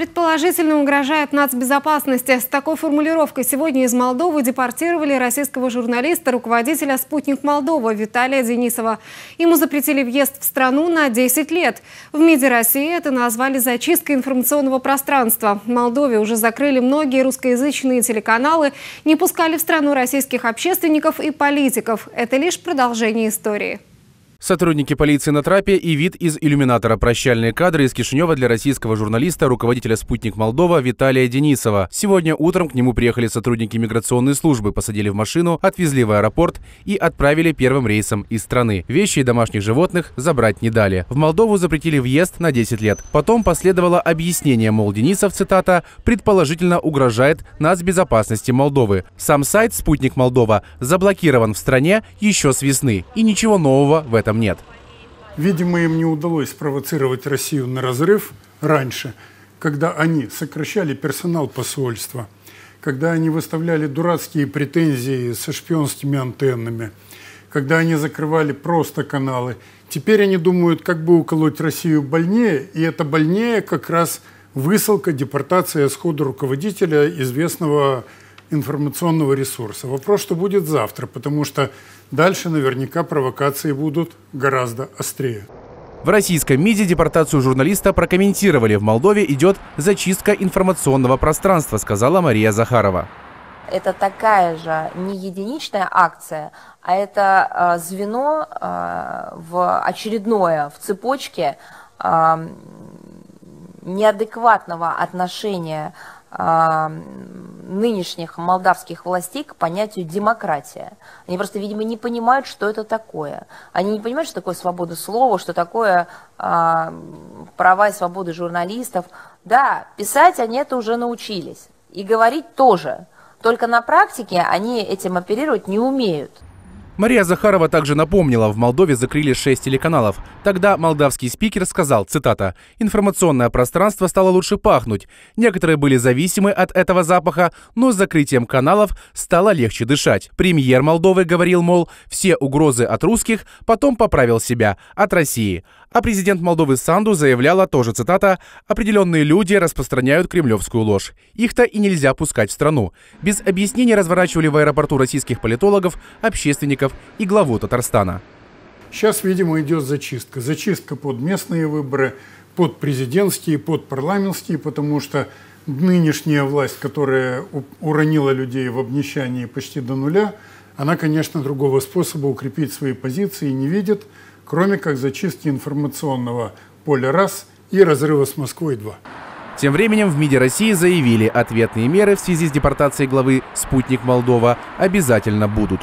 Предположительно угрожает нацбезопасности. С такой формулировкой сегодня из Молдовы депортировали российского журналиста, руководителя «Спутник Молдова» Виталия Денисова. Ему запретили въезд в страну на 10 лет. В МИДе России это назвали зачисткой информационного пространства. В Молдове уже закрыли многие русскоязычные телеканалы, не пускали в страну российских общественников и политиков. Это лишь продолжение истории. Сотрудники полиции на трапе и вид из иллюминатора. Прощальные кадры из Кишинева для российского журналиста, руководителя «Спутник Молдова» Виталия Денисова. Сегодня утром к нему приехали сотрудники миграционной службы, посадили в машину, отвезли в аэропорт и отправили первым рейсом из страны. Вещи и домашних животных забрать не дали. В Молдову запретили въезд на 10 лет. Потом последовало объяснение, мол, Денисов, цитата, «предположительно угрожает нас безопасности Молдовы». Сам сайт «Спутник Молдова» заблокирован в стране еще с весны. И ничего нового в этом этом нет. Видимо, им не удалось спровоцировать Россию на разрыв раньше, когда они сокращали персонал посольства, когда они выставляли дурацкие претензии со шпионскими антеннами, когда они закрывали просто каналы. Теперь они думают, как бы уколоть Россию больнее, и это больнее как раз высылка, депортация схода руководителя известного информационного ресурса. Вопрос, что будет завтра, потому что дальше наверняка провокации будут гораздо острее. В российском МИДе депортацию журналиста прокомментировали. В Молдове идет зачистка информационного пространства, сказала Мария Захарова. Это такая же не единичная акция, а это э, звено э, в очередное в цепочке э, неадекватного отношения а, нынешних молдавских властей к понятию демократия. Они просто, видимо, не понимают, что это такое. Они не понимают, что такое свобода слова, что такое а, права и свободы журналистов. Да, писать они это уже научились. И говорить тоже. Только на практике они этим оперировать не умеют. Мария Захарова также напомнила, в Молдове закрыли шесть телеканалов. Тогда молдавский спикер сказал, цитата, «Информационное пространство стало лучше пахнуть. Некоторые были зависимы от этого запаха, но с закрытием каналов стало легче дышать». Премьер Молдовы говорил, мол, все угрозы от русских, потом поправил себя, от России. А президент Молдовы Санду заявляла, тоже цитата, «Определенные люди распространяют кремлевскую ложь. Их-то и нельзя пускать в страну». Без объяснений разворачивали в аэропорту российских политологов, общественников, Алиев и главу Татарстана. Сейчас, видимо, идет зачистка. Зачистка под местные выборы, под президентские, под парламентские, потому что нынешняя власть, которая уронила людей в обнищании почти до нуля, она, конечно, другого способа укрепить свои позиции не видит, кроме как зачистки информационного поля раз и разрыва с москвой два. Тем временем в МИДе России заявили, ответные меры в связи с депортацией главы «Спутник Молдова» обязательно будут.